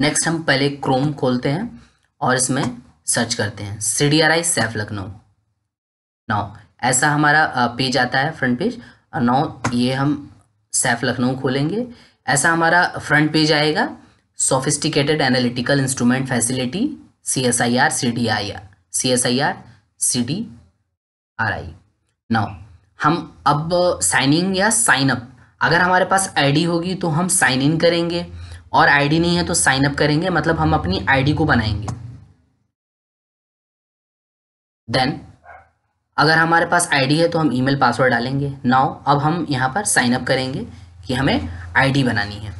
next हम पहले Chrome खोलते हैं और इसमें सर्च करते हैं C D R I SAIF Lucknow now ऐसा हमारा पेज आता है फ्रंट पेज नाउ ये हम सैफ लखनऊ खोलेंगे ऐसा हमारा फ्रंट पेज आएगा sophisticated analytical instrument facility C S I R C D I R C S I R C D R I now हम अब साइन इन या साइन अप अगर हमारे पास आईडी होगी तो हम साइन इन करेंगे और आईडी नहीं है तो साइन अप करेंगे मतलब हम अपनी आईडी को बनाएंगे देन अगर हमारे पास आईडी है तो हम ईमेल पासवर्ड डालेंगे नाउ अब हम यहाँ पर साइन अप करेंगे कि हमें आईडी बनानी है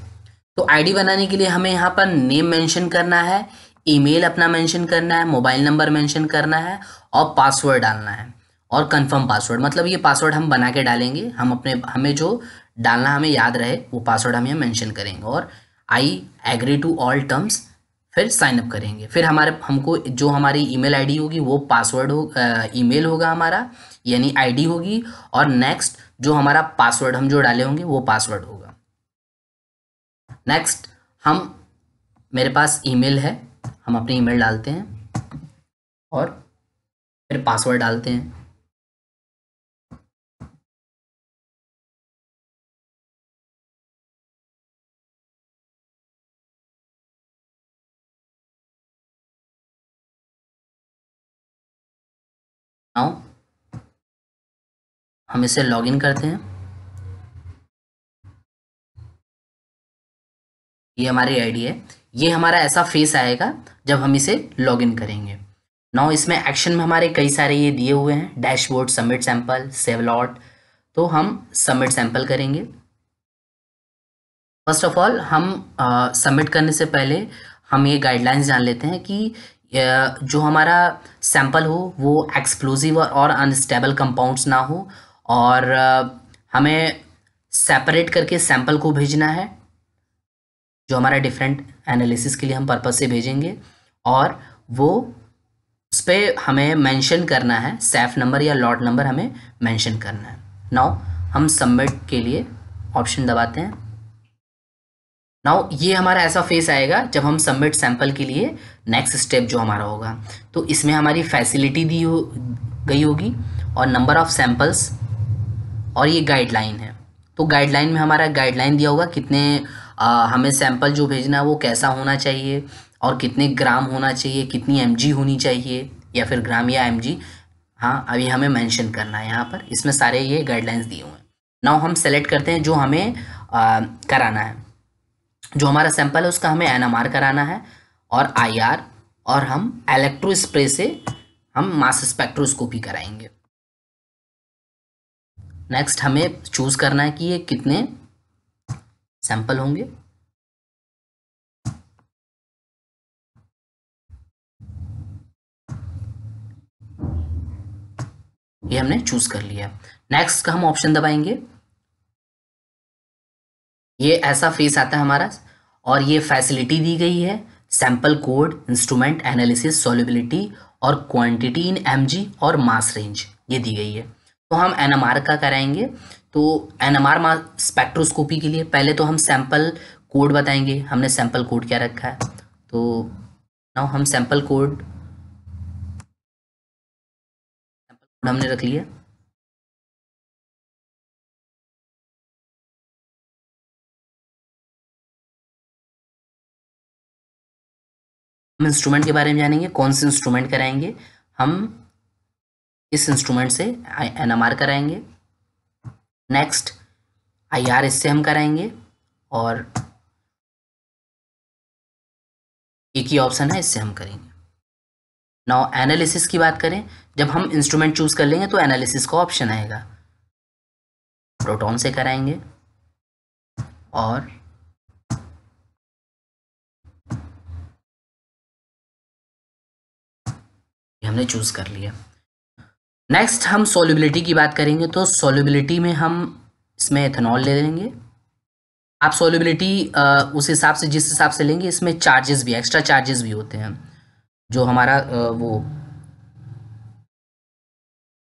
तो आईडी बनाने के लिए हमें यहाँ पर नेम मेंशन करना है ईमेल अपना मेंशन करना है मोबाइल नंबर मेंशन करना है और पासवर्ड डालना है और कंफर्म पासवर्ड मतलब ये पासवर्ड हम बना के डालेंगे हम अपने हमें जो डालना हमें याद रहे वो पासवर्ड हम यहाँ मैंशन करेंगे और I agree to all terms फिर साइन अप करेंगे फिर हमारे हमको जो हमारी ईमेल आईडी होगी वो पासवर्ड हो ईमेल होगा हमारा यानी आईडी होगी और नेक्स्ट जो हमारा पासवर्ड हम जो डाले होंगे वो पासवर्ड होगा नेक्स्ट हम मेरे पास ईमेल है हम अपनी ईमेल डालते हैं और फिर पासवर्ड डालते हैं नाउ हम इसे लॉगिन करते हैं ये हमारी आईडी है ये हमारा ऐसा फेस आएगा जब हम इसे लॉगिन करेंगे नाउ इसमें एक्शन में हमारे कई सारे ये दिए हुए हैं dashboard submit sample save lot तो हम सबमिट सैंपल करेंगे फर्स्ट ऑफ ऑल हम सबमिट uh, करने से पहले हम ये गाइडलाइंस जान लेते हैं कि जो हमारा सैम्पल हो वो एक्सप्लोजिव और अनस्टेबल कंपाउंड्स ना हो और हमें सेपरेट करके सैम्पल को भेजना है जो हमारा डिफरेंट एनालिसिस के लिए हम पर्पज़ से भेजेंगे और वो उस पर हमें मेंशन करना है सेफ़ नंबर या लॉट नंबर हमें मेंशन करना है नाउ हम सबमिट के लिए ऑप्शन दबाते हैं नाउ ये हमारा ऐसा फेस आएगा जब हम सबमिट सैंपल के लिए नेक्स्ट स्टेप जो हमारा होगा तो इसमें हमारी फैसिलिटी दी हो गई होगी और नंबर ऑफ सैंपल्स और ये गाइडलाइन है तो गाइडलाइन में हमारा गाइडलाइन दिया होगा कितने आ, हमें सैंपल जो भेजना है वो कैसा होना चाहिए और कितने ग्राम होना चाहिए कितनी एम होनी चाहिए या फिर ग्राम या एम जी हाँ अभी हमें मैंशन करना है यहाँ पर इसमें सारे ये गाइडलाइंस दिए हुए हैं नाउ हम सेलेक्ट करते हैं जो हमें आ, कराना है जो हमारा सैंपल है उसका हमें एन कराना है और आई और हम इलेक्ट्रो स्प्रे से हम मास स्पेक्ट्रोस्कोपी कराएंगे नेक्स्ट हमें चूज करना है कि ये कितने सैंपल होंगे ये हमने चूज कर लिया नेक्स्ट का हम ऑप्शन दबाएंगे ये ऐसा फेस आता है हमारा और ये फैसिलिटी दी गई है sample code instrument analysis solubility और क्वांटिटी इन एम और मास रेंज ये दी गई है तो हम एन का कराएंगे तो एन एम स्पेक्ट्रोस्कोपी के लिए पहले तो हम सैंपल कोड बताएंगे हमने सैम्पल कोड क्या रखा है तो नाउ हम सैंपल कोड हमने रख लिया हम इंस्ट्रूमेंट के बारे में जानेंगे कौन से इंस्ट्रूमेंट कराएंगे हम इस इंस्ट्रूमेंट से एन एम आर कराएंगे नेक्स्ट आई आर इससे हम कराएंगे और एक ही ऑप्शन है इससे हम करेंगे नाउ एनालिसिस की बात करें जब हम इंस्ट्रूमेंट चूज कर लेंगे तो एनालिसिस का ऑप्शन आएगा प्रोटॉन से कराएंगे और हमने चूज़ कर लिया नेक्स्ट हम सोलिबिलिटी की बात करेंगे तो सोलिबिलिटी में हम इसमें एथेनॉल ले लेंगे आप सोलिबिलिटी उस हिसाब से जिस हिसाब से लेंगे इसमें चार्जेस भी एक्स्ट्रा चार्जेस भी होते हैं जो हमारा वो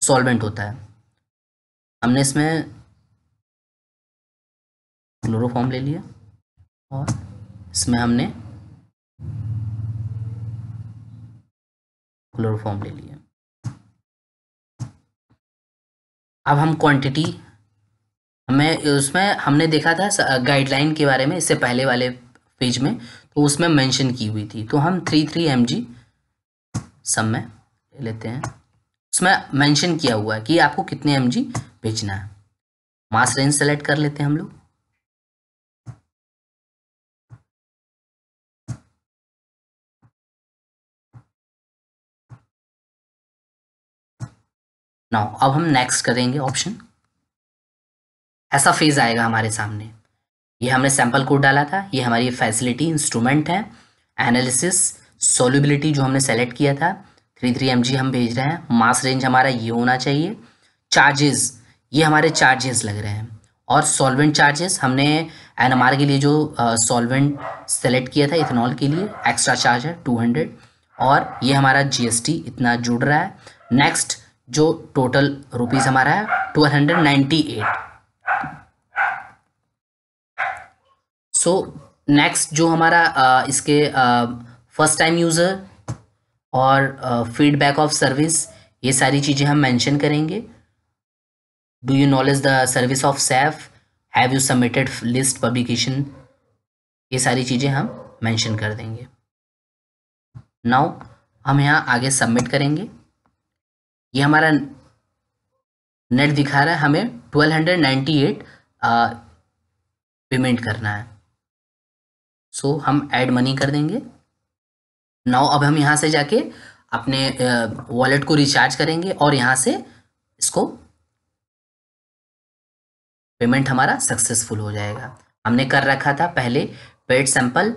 सॉल्वेंट होता है हमने इसमें क्लोरोफॉर्म ले लिया और इसमें हमने सर्कुलर फॉर्म ले लिया अब हम क्वांटिटी हमें उसमें हमने देखा था गाइडलाइन के बारे में इससे पहले वाले पेज में तो उसमें मेंशन की हुई थी तो हम थ्री थ्री एम जी सब में ले लेते हैं उसमें मेंशन किया हुआ है कि आपको कितने एम जी बेचना है मास रेंज सेलेक्ट कर लेते हैं हम लोग नाउ अब हम नेक्स्ट करेंगे ऑप्शन ऐसा फेज आएगा हमारे सामने ये हमने सैंपल कोड डाला था ये हमारी फैसिलिटी इंस्ट्रूमेंट है एनालिसिस सोलिबिलिटी जो हमने सेलेक्ट किया था थ्री थ्री एम हम भेज रहे हैं मास रेंज हमारा ये होना चाहिए चार्जेस ये हमारे चार्जेस लग रहे हैं और सॉल्वेंट चार्जेस हमने एन के लिए जो सॉल्वेंट सेलेक्ट किया था इथेनॉल के लिए एक्स्ट्रा चार्ज है टू हंड्रेड और ये हमारा जीएसटी इतना जुड़ रहा है नेक्स्ट जो टोटल रुपीज़ हमारा है twelve hundred ninety eight so next जो हमारा आ, इसके फर्स्ट टाइम यूज़र और फीडबैक ऑफ सर्विस ये सारी चीज़ें हम मेंशन करेंगे do you knowledge the service of SAIF have you submitted list publication ये सारी चीज़ें हम मेंशन कर देंगे नाउ हम यहाँ आगे सबमिट करेंगे ये हमारा नेट दिखा रहा है हमें 1298 पेमेंट करना है सो so, हम ऐड मनी कर देंगे नाउ अब हम यहाँ से जाके अपने वॉलेट को रिचार्ज करेंगे और यहाँ से इसको पेमेंट हमारा सक्सेसफुल हो जाएगा हमने कर रखा था पहले paid sample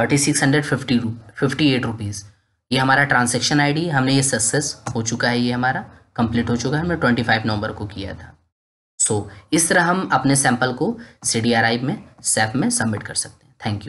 thirty six hundred fifty fifty eight rupees ये हमारा ट्रांजेक्शन आईडी हमने ये सक्सेस हो चुका है ये हमारा कंप्लीट हो चुका है हमने ट्वेंटी फाइव नवंबर को किया था सो so, इस तरह हम अपने सैंपल को सी में सेफ में सबमिट कर सकते हैं थैंक यू